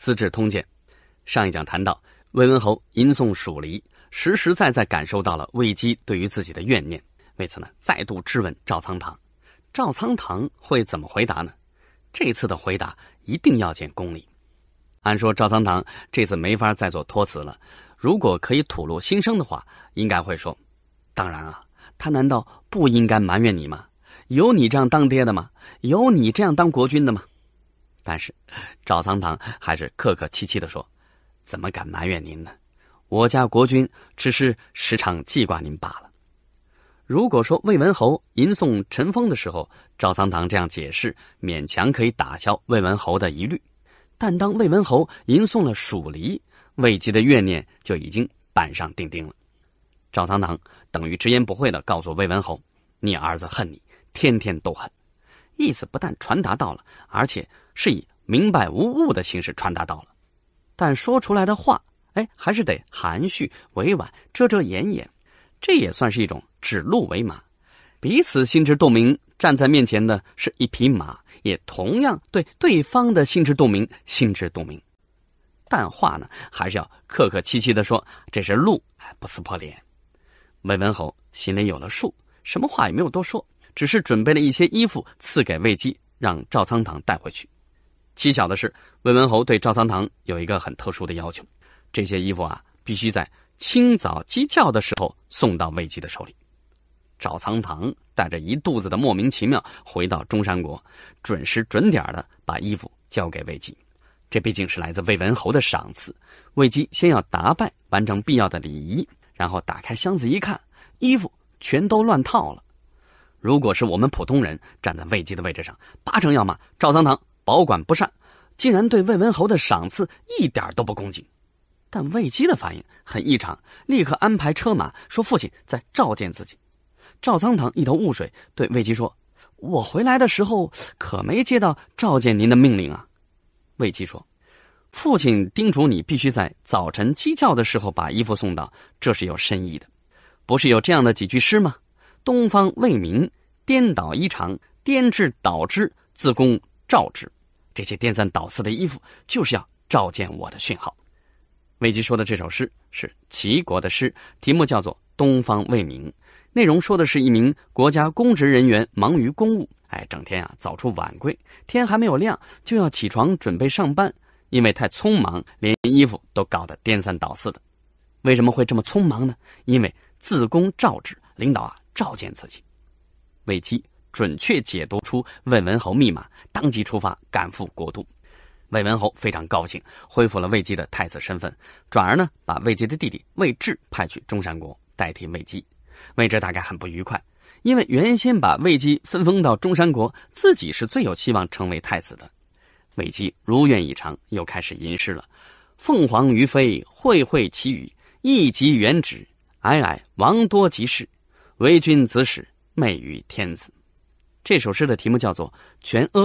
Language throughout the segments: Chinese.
《资治通鉴》上一讲谈到，魏文侯吟诵《蜀离》，实实在在感受到了魏姬对于自己的怨念，为此呢，再度质问赵仓堂。赵仓堂会怎么回答呢？这次的回答一定要见功力。按说赵仓堂这次没法再做托辞了，如果可以吐露心声的话，应该会说：“当然啊，他难道不应该埋怨你吗？有你这样当爹的吗？有你这样当国君的吗？”但是，赵桑堂还是客客气气地说：“怎么敢埋怨您呢？我家国君只是时常记挂您罢了。”如果说魏文侯吟诵《陈风》的时候，赵桑堂这样解释，勉强可以打消魏文侯的疑虑；但当魏文侯吟诵了《蜀离》，魏姬的怨念就已经板上钉钉了。赵桑堂等于直言不讳的告诉魏文侯：“你儿子恨你，天天都恨。”意思不但传达到了，而且是以明白无误的形式传达到了，但说出来的话，哎，还是得含蓄委婉、遮遮掩掩，这也算是一种指鹿为马，彼此心知肚明，站在面前的是一匹马，也同样对对方的心知肚明、心知肚明，但话呢，还是要客客气气的说，这是鹿，还不撕破脸。魏文侯心里有了数，什么话也没有多说。只是准备了一些衣服赐给魏姬，让赵仓堂带回去。蹊跷的是，魏文侯对赵仓堂有一个很特殊的要求：这些衣服啊，必须在清早鸡叫的时候送到魏姬的手里。赵仓堂带着一肚子的莫名其妙回到中山国，准时准点的把衣服交给魏姬。这毕竟是来自魏文侯的赏赐，魏姬先要打扮完成必要的礼仪，然后打开箱子一看，衣服全都乱套了。如果是我们普通人站在魏姬的位置上，八成要骂赵桑堂保管不善，竟然对魏文侯的赏赐一点都不恭敬。但魏姬的反应很异常，立刻安排车马，说父亲在召见自己。赵桑堂一头雾水，对魏姬说：“我回来的时候可没接到召见您的命令啊。”魏姬说：“父亲叮嘱你必须在早晨鸡叫的时候把衣服送到，这是有深意的，不是有这样的几句诗吗？”东方未明，颠倒衣裳，颠之倒之，自公召之。这些颠三倒四的衣服，就是要召见我的讯号。魏吉说的这首诗是齐国的诗，题目叫做《东方未明》，内容说的是一名国家公职人员忙于公务，哎，整天啊早出晚归，天还没有亮就要起床准备上班，因为太匆忙，连衣服都搞得颠三倒四的。为什么会这么匆忙呢？因为自公召之，领导啊。召见自己，魏基准确解读出魏文侯密码，当即出发赶赴国都。魏文侯非常高兴，恢复了魏基的太子身份，转而呢把魏基的弟弟魏志派去中山国代替魏基。魏志大概很不愉快，因为原先把魏基分封到中山国，自己是最有希望成为太子的。魏基如愿以偿，又开始吟诗了：“凤凰于飞，会会其羽，一极原止。皑皑王多吉士。”为君子使媚于天子，这首诗的题目叫做《全阿》，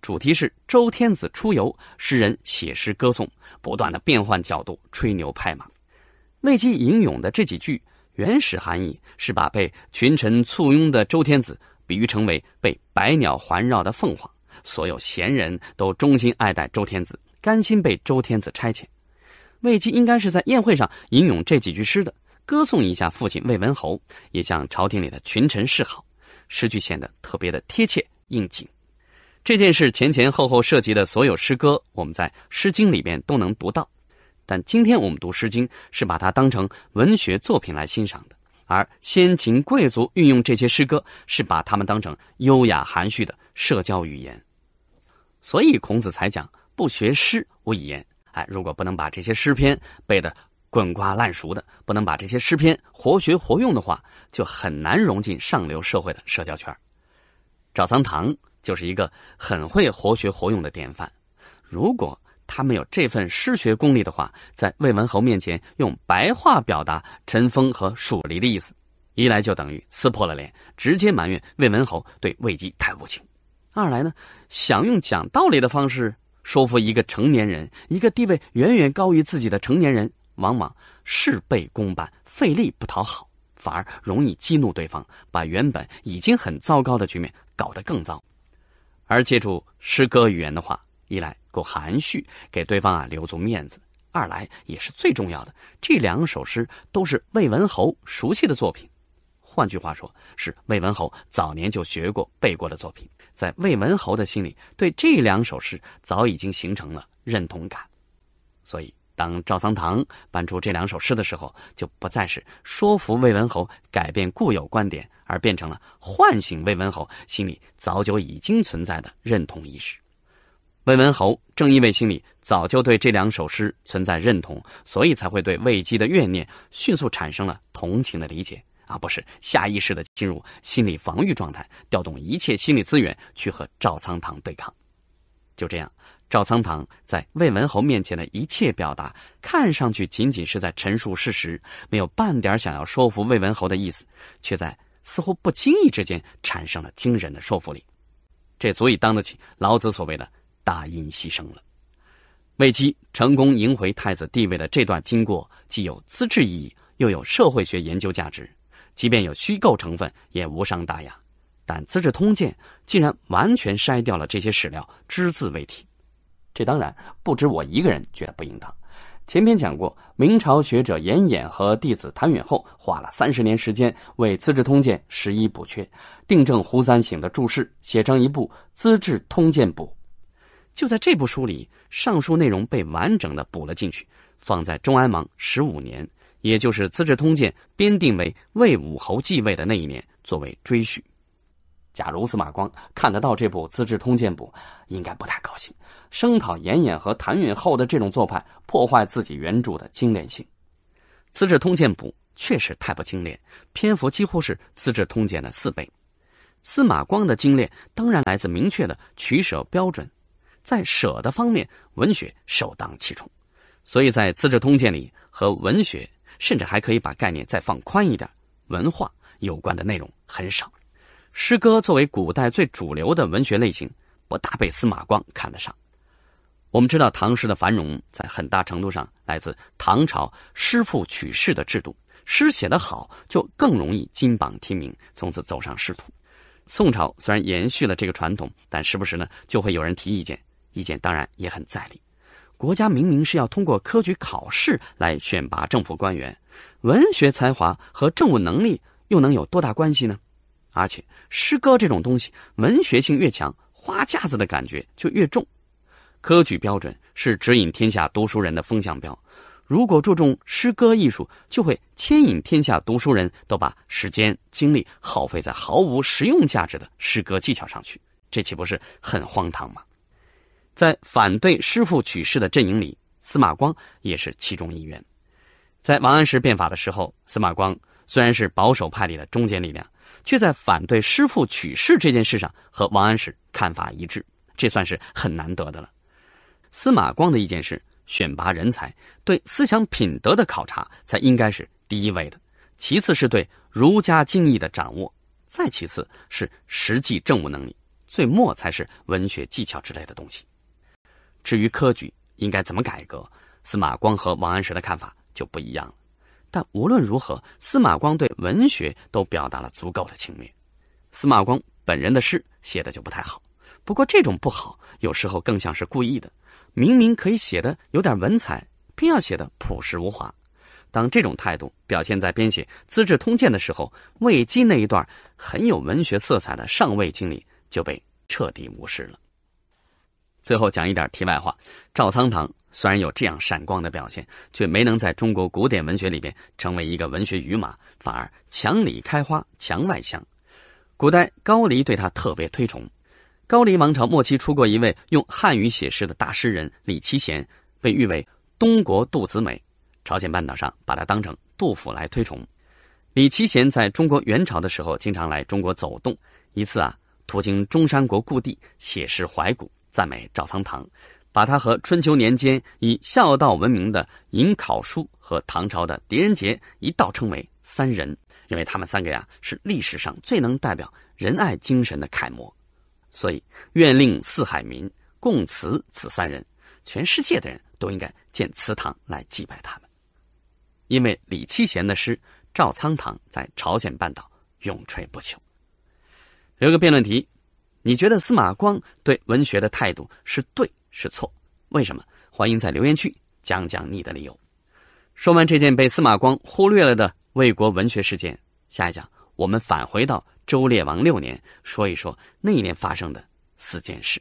主题是周天子出游，诗人写诗歌颂，不断的变换角度吹牛拍马。魏姬吟咏的这几句原始含义是把被群臣簇拥的周天子比喻成为被百鸟环绕的凤凰，所有贤人都衷心爱戴周天子，甘心被周天子差遣。魏姬应该是在宴会上吟咏这几句诗的。歌颂一下父亲魏文侯，也向朝廷里的群臣示好，诗句显得特别的贴切应景。这件事前前后后涉及的所有诗歌，我们在《诗经》里边都能读到，但今天我们读《诗经》是把它当成文学作品来欣赏的，而先秦贵族运用这些诗歌，是把它们当成优雅含蓄的社交语言。所以孔子才讲“不学诗，无以言”。哎，如果不能把这些诗篇背的。滚瓜烂熟的，不能把这些诗篇活学活用的话，就很难融进上流社会的社交圈。赵桑堂就是一个很会活学活用的典范。如果他们有这份诗学功力的话，在魏文侯面前用白话表达陈封和蜀离的意思，一来就等于撕破了脸，直接埋怨魏文侯对魏姬太无情；二来呢，想用讲道理的方式说服一个成年人，一个地位远远高于自己的成年人。往往事倍功半，费力不讨好，反而容易激怒对方，把原本已经很糟糕的局面搞得更糟。而借助诗歌语言的话，一来够含蓄，给对方啊留足面子；二来也是最重要的，这两首诗都是魏文侯熟悉的作品，换句话说，是魏文侯早年就学过、背过的作品。在魏文侯的心里，对这两首诗早已经形成了认同感，所以。当赵桑堂搬出这两首诗的时候，就不再是说服魏文侯改变固有观点，而变成了唤醒魏文侯心里早就已经存在的认同意识。魏文侯正因为心里早就对这两首诗存在认同，所以才会对魏姬的怨念迅速产生了同情的理解啊，不是下意识的进入心理防御状态，调动一切心理资源去和赵桑堂对抗。就这样。赵仓堂在魏文侯面前的一切表达，看上去仅仅是在陈述事实，没有半点想要说服魏文侯的意思，却在似乎不经意之间产生了惊人的说服力，这足以当得起老子所谓的“大音牺牲了。魏姬成功赢回太子地位的这段经过，既有资质意义，又有社会学研究价值，即便有虚构成分，也无伤大雅。但《资治通鉴》竟然完全筛掉了这些史料，只字未提。这当然不止我一个人觉得不应当。前面讲过，明朝学者严衍和弟子谭远后花了三十年时间为《资治通鉴》十一补缺，订正胡三省的注释，写成一部《资治通鉴补》。就在这部书里，上述内容被完整的补了进去，放在中安王十五年，也就是《资治通鉴》编定为魏武侯继位的那一年，作为追叙。假如司马光看得到这部《资治通鉴簿》，应该不太高兴，声讨严俨和谭允厚的这种做派，破坏自己原著的精炼性。《资治通鉴簿》确实太不精炼，篇幅几乎是《资治通鉴》的四倍。司马光的精炼当然来自明确的取舍标准，在舍的方面，文学首当其冲，所以在《资治通鉴》里和文学，甚至还可以把概念再放宽一点，文化有关的内容很少。诗歌作为古代最主流的文学类型，不大被司马光看得上。我们知道，唐诗的繁荣在很大程度上来自唐朝诗赋取士的制度，诗写得好就更容易金榜题名，从此走上仕途。宋朝虽然延续了这个传统，但时不时呢就会有人提意见，意见当然也很在理。国家明明是要通过科举考试来选拔政府官员，文学才华和政务能力又能有多大关系呢？而且，诗歌这种东西，文学性越强，花架子的感觉就越重。科举标准是指引天下读书人的风向标，如果注重诗歌艺术，就会牵引天下读书人都把时间精力耗费在毫无实用价值的诗歌技巧上去，这岂不是很荒唐吗？在反对师傅取士的阵营里，司马光也是其中一员。在王安石变法的时候，司马光虽然是保守派里的中坚力量。却在反对师傅取士这件事上和王安石看法一致，这算是很难得的了。司马光的意见是：选拔人才，对思想品德的考察才应该是第一位的，其次是对儒家经义的掌握，再其次是实际政务能力，最末才是文学技巧之类的东西。至于科举应该怎么改革，司马光和王安石的看法就不一样了。但无论如何，司马光对文学都表达了足够的轻蔑。司马光本人的诗写的就不太好，不过这种不好有时候更像是故意的，明明可以写的有点文采，偏要写的朴实无华。当这种态度表现在编写《资治通鉴》的时候，魏基那一段很有文学色彩的上位经历就被彻底无视了。最后讲一点题外话，赵苍堂。虽然有这样闪光的表现，却没能在中国古典文学里边成为一个文学余马，反而墙里开花墙外香。古代高丽对他特别推崇，高丽王朝末期出过一位用汉语写诗的大诗人李齐贤，被誉为“东国杜子美”，朝鲜半岛上把他当成杜甫来推崇。李齐贤在中国元朝的时候经常来中国走动，一次啊，途经中山国故地写诗怀古，赞美赵仓堂。把他和春秋年间以孝道闻名的尹考叔和唐朝的狄仁杰一道称为三人，认为他们三个呀是历史上最能代表仁爱精神的楷模，所以愿令四海民共祠此三人，全世界的人都应该建祠堂来祭拜他们，因为李七贤的诗《赵仓堂》在朝鲜半岛永垂不朽。留个辩论题，你觉得司马光对文学的态度是对？是错，为什么？欢迎在留言区讲讲你的理由。说完这件被司马光忽略了的魏国文学事件，下一讲我们返回到周烈王六年，说一说那一年发生的四件事。